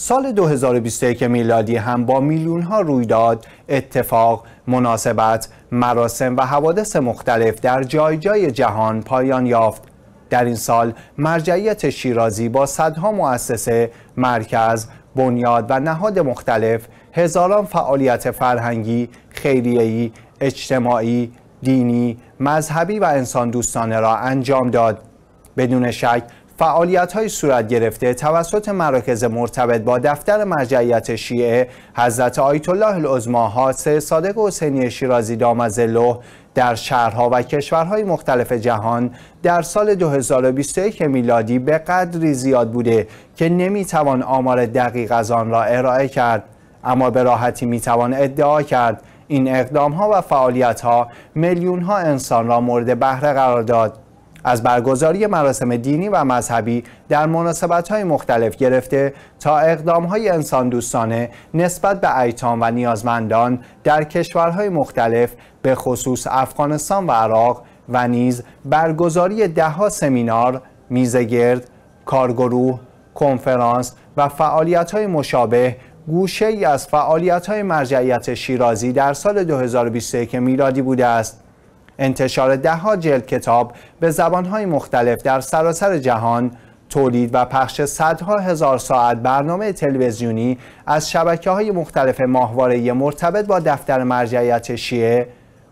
سال 2021 میلادی هم با میلیون ها رویداد، اتفاق، مناسبت، مراسم و حوادث مختلف در جای جای جهان پایان یافت. در این سال مرجعیت شیرازی با صدها مؤسسه، مرکز، بنیاد و نهاد مختلف هزاران فعالیت فرهنگی، خیریه‌ای، اجتماعی، دینی، مذهبی و انسان دوستانه را انجام داد. بدون شک فعالیت های صورت گرفته توسط مراکز مرتبط با دفتر مرجعیت شیعه حضرت آیت الله العظما حاضر صادق حسینی شیرازی دامزله در شهرها و کشورهای مختلف جهان در سال 2021 میلادی به قدری زیاد بوده که نمیتوان آمار دقیق از آن را ارائه کرد اما به راحتی میتوان ادعا کرد این اقدام ها و فعالیت ها میلیون ها انسان را مورد بهره قرار داد از برگزاری مراسم دینی و مذهبی در مناسبت‌های مختلف گرفته تا انسان دوستانه نسبت به ایتام و نیازمندان در کشورهای مختلف به خصوص افغانستان و عراق و نیز برگزاری دهها سمینار، میزگرد، کارگروه، کنفرانس و فعالیت‌های مشابه گوشه ای از فعالیت مرجعیت شیرازی در سال 2021 میلادی بوده است. انتشار دهها جلد کتاب به زبانهای مختلف در سراسر جهان تولید و پخش صدها هزار ساعت برنامه تلویزیونی از شبکه های مختلف ماهواره مرتبط با دفتر مرجعیت شیعه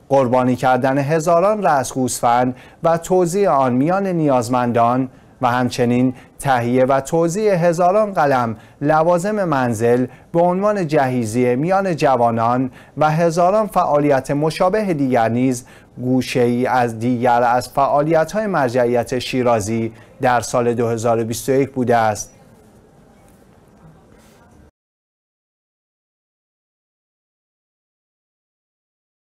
قربانی کردن هزاران رأس گوسفند و توزیع آن میان نیازمندان و همچنین تهیه و توزیع هزاران قلم لوازم منزل به عنوان جهیزی میان جوانان و هزاران فعالیت مشابه دیگر نیز گوشه ای از دیگر از فعالیت های مرجعیت شیرازی در سال 2021 بوده است